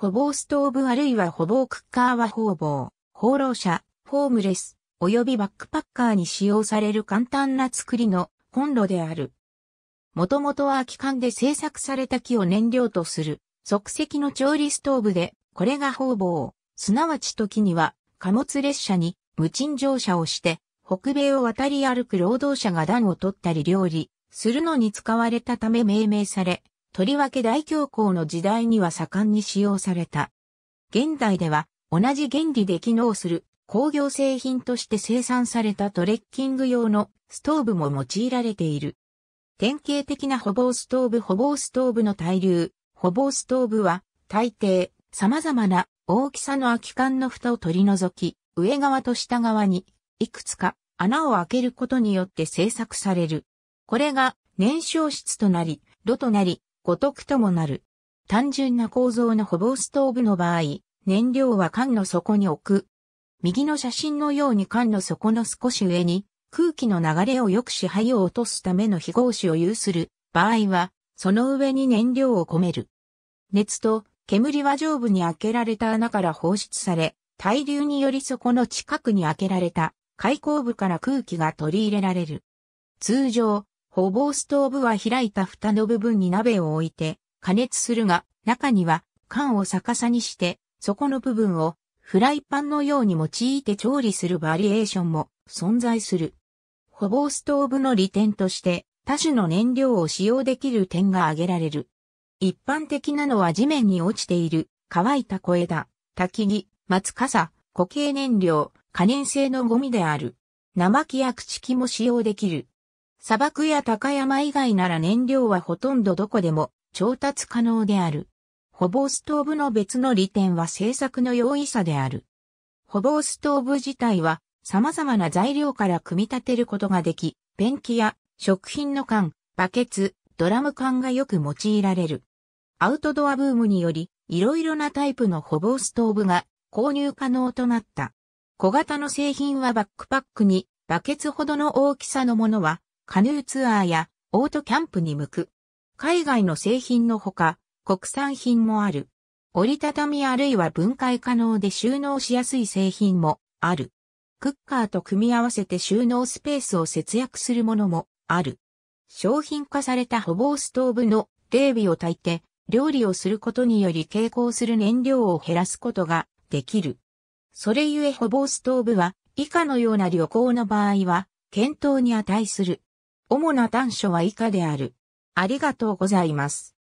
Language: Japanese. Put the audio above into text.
ほぼストーブあるいはほぼクッカーはほ々、放浪者、ホームレス、よびバックパッカーに使用される簡単な作りのコンロである。もともとは空き缶で製作された木を燃料とする即席の調理ストーブで、これが方々、すなわち時には貨物列車に無賃乗車をして北米を渡り歩く労働者が暖を取ったり料理するのに使われたため命名され、とりわけ大恐慌の時代には盛んに使用された。現代では同じ原理で機能する工業製品として生産されたトレッキング用のストーブも用いられている。典型的な歩防ストーブ歩防ストーブの対流、歩防ストーブは大抵様々な大きさの空き缶の蓋を取り除き、上側と下側にいくつか穴を開けることによって製作される。これが燃焼室となり、炉となり、五徳ともなる。単純な構造のほぼストーブの場合、燃料は缶の底に置く。右の写真のように缶の底の少し上に空気の流れを良く支配を落とすための非合子を有する場合は、その上に燃料を込める。熱と煙は上部に開けられた穴から放出され、対流により底の近くに開けられた開口部から空気が取り入れられる。通常、ほぼストーブは開いた蓋の部分に鍋を置いて加熱するが、中には缶を逆さにして、底の部分をフライパンのように用いて調理するバリエーションも存在する。ほぼストーブの利点として、多種の燃料を使用できる点が挙げられる。一般的なのは地面に落ちている乾いた小枝、焚き木、松笠、固形燃料、可燃性のゴミである。生木や朽木も使用できる。砂漠や高山以外なら燃料はほとんどどこでも調達可能である。ホボーストーブの別の利点は製作の容易さである。ホボーストーブ自体は様々な材料から組み立てることができ、ペンキや食品の缶、バケツ、ドラム缶がよく用いられる。アウトドアブームにより、いろいろなタイプのホボーストーブが購入可能となった。小型の製品はバックパックにバケツほどの大きさのものはカヌーツアーやオートキャンプに向く。海外の製品のほか、国産品もある。折りたたみあるいは分解可能で収納しやすい製品もある。クッカーと組み合わせて収納スペースを節約するものもある。商品化されたほぼストーブの冷備を焚いて料理をすることにより傾向する燃料を減らすことができる。それゆえほぼストーブは以下のような旅行の場合は検討に値する。主な短所は以下である。ありがとうございます。